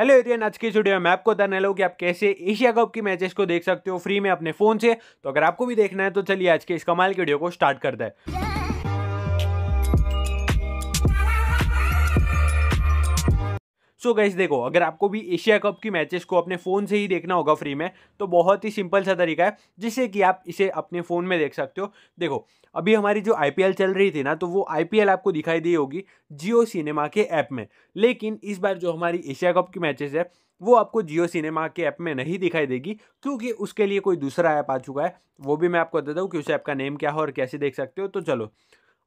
hello Ariane आज की video में मैं आपको बताने लगा कि आप कैसे एशिया कप की मैचेस को देख सकते हो फ्री में अपने फ़ोन से तो अगर आपको भी देखना है तो चलिए आज के इस कमाल की वीडियो को स्टार्ट करते हैं सो गैस देखो अगर आपको भी एशिया कप की मैचेस को अपने फ़ोन से ही देखना होगा फ्री में तो बहुत ही सिंपल सा तरीका है जिससे कि आप इसे अपने फ़ोन में देख सकते हो देखो अभी हमारी जो आईपीएल चल रही थी ना तो वो आईपीएल आपको दिखाई दी होगी जियो सिनेमा के ऐप में लेकिन इस बार जो हमारी एशिया कप की मैचेज़ है वो आपको जियो सिनेमा के ऐप में नहीं दिखाई देगी क्योंकि उसके लिए कोई दूसरा ऐप आ चुका है वो भी मैं आपको बता दूँ कि उस ऐप का नेम क्या हो और कैसे देख सकते हो तो चलो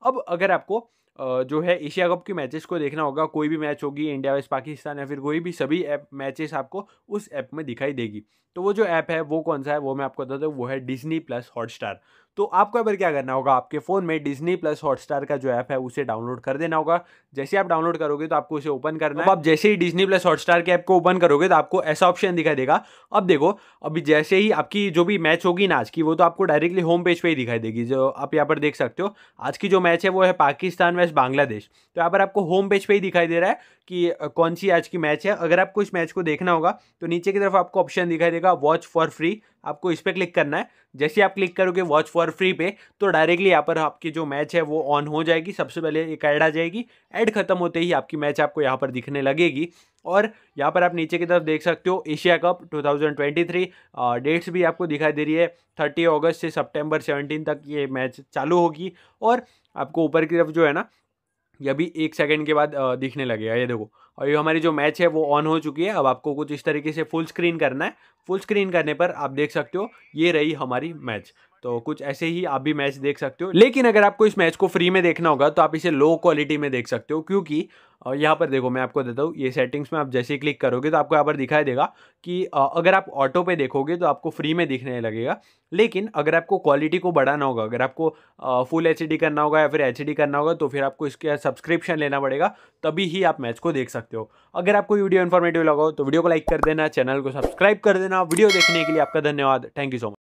अब अगर आपको जो है एशिया कप के मैचेस को देखना होगा कोई भी मैच होगी इंडिया वाइज पाकिस्तान या फिर कोई भी सभी ऐप मैचेस आपको उस ऐप में दिखाई देगी तो वो जो ऐप है वो कौन सा है वो मैं आपको बताता हूँ वो है डिजनी प्लस हॉटस्टार तो आपको अगर क्या करना होगा आपके फ़ोन में डिजनी प्लस हॉटस्टार का जो ऐप है उसे डाउनलोड कर देना होगा जैसे आप डाउनलोड करोगे तो आपको उसे ओपन करना अब आप जैसे ही डिजनी प्लस हॉटस्टार के ऐप को ओपन करोगे तो आपको ऐसा ऑप्शन दिखाई देगा अब देखो अभी जैसे ही आपकी जो भी मैच होगी ना आज की वो तो आपको डायरेक्टली होम पेज पर ही दिखाई देगी जो आप यहाँ पर देख सकते हो आज की जो मैच है वो है पाकिस्तान यूएस बांग्लादेश तो यहाँ पर आपको होम पेज पे ही दिखाई दे रहा है कि कौन सी आज की मैच है अगर आपको इस मैच को देखना होगा तो नीचे की तरफ आपको ऑप्शन दिखाई देगा वॉच फॉर फ्री आपको इस पर क्लिक करना है जैसे आप क्लिक करोगे वॉच फॉर फ्री पे तो डायरेक्टली यहाँ पर आपकी जो मैच है वो ऑन हो जाएगी सबसे पहले एक ऐड आ जाएगी ऐड खत्म होते ही आपकी मैच आपको यहाँ पर दिखने लगेगी और यहाँ पर आप नीचे की तरफ देख सकते हो एशिया कप 2023 डेट्स भी आपको दिखाई दे रही है थर्टी अगस्त से सितंबर 17 तक ये मैच चालू होगी और आपको ऊपर की तरफ जो है ना ये भी एक सेकंड के बाद दिखने लगेगा ये देखो और ये हमारी जो मैच है वो ऑन हो चुकी है अब आपको कुछ इस तरीके से फुल स्क्रीन करना है फुल स्क्रीन करने पर आप देख सकते हो ये रही हमारी मैच तो कुछ ऐसे ही आप भी मैच देख सकते हो लेकिन अगर आपको इस मैच को फ्री में देखना होगा तो आप इसे लो क्वालिटी में देख सकते हो क्योंकि और यहाँ पर देखो मैं आपको देता हूँ ये सेटिंग्स में आप जैसे ही क्लिक करोगे तो आपको यहाँ पर दिखाई देगा कि अगर आप ऑटो पे देखोगे तो आपको फ्री में दिखने लगेगा लेकिन अगर आपको क्वालिटी को बढ़ाना होगा अगर आपको फुल एच करना होगा या फिर एच करना होगा तो फिर आपको इसके सब्सक्रिप्शन लेना पड़ेगा तभी ही आप मैच को देख सकते हो अगर आपको वीडियो इन्फॉर्मेटिव लगाओ तो वीडियो को लाइक कर देना चैनल को सब्सक्राइब कर देना वीडियो देखने के लिए आपका धन्यवाद थैंक यू सो मच